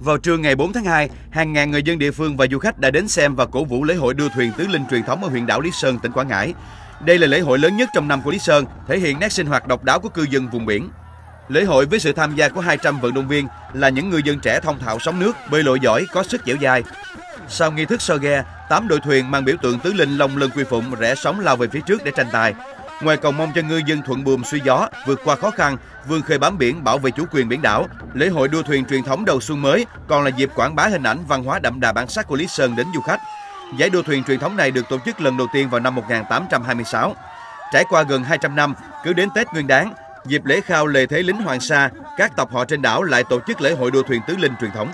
Vào trưa ngày 4 tháng 2, hàng ngàn người dân địa phương và du khách đã đến xem và cổ vũ lễ hội đua thuyền tứ linh truyền thống ở huyện đảo Lý Sơn, tỉnh Quảng Ngãi. Đây là lễ hội lớn nhất trong năm của Lý Sơn, thể hiện nét sinh hoạt độc đáo của cư dân vùng biển. Lễ hội với sự tham gia của 200 vận động viên là những người dân trẻ thông thạo sóng nước, bơi lội giỏi, có sức dẻo dai. Sau nghi thức so ghe, 8 đội thuyền mang biểu tượng tứ linh Long Lân Quy Phụng rẽ sóng lao về phía trước để tranh tài. Ngoài cầu mong cho ngư dân thuận buồm xuôi gió, vượt qua khó khăn, vươn khơi bám biển bảo vệ chủ quyền biển đảo, lễ hội đua thuyền truyền thống đầu xuân mới còn là dịp quảng bá hình ảnh văn hóa đậm đà bản sắc của Lý Sơn đến du khách. Giải đua thuyền truyền thống này được tổ chức lần đầu tiên vào năm 1826. Trải qua gần 200 năm, cứ đến Tết Nguyên đán, dịp lễ khao lề thế lính Hoàng Sa, các tộc họ trên đảo lại tổ chức lễ hội đua thuyền tứ linh truyền thống.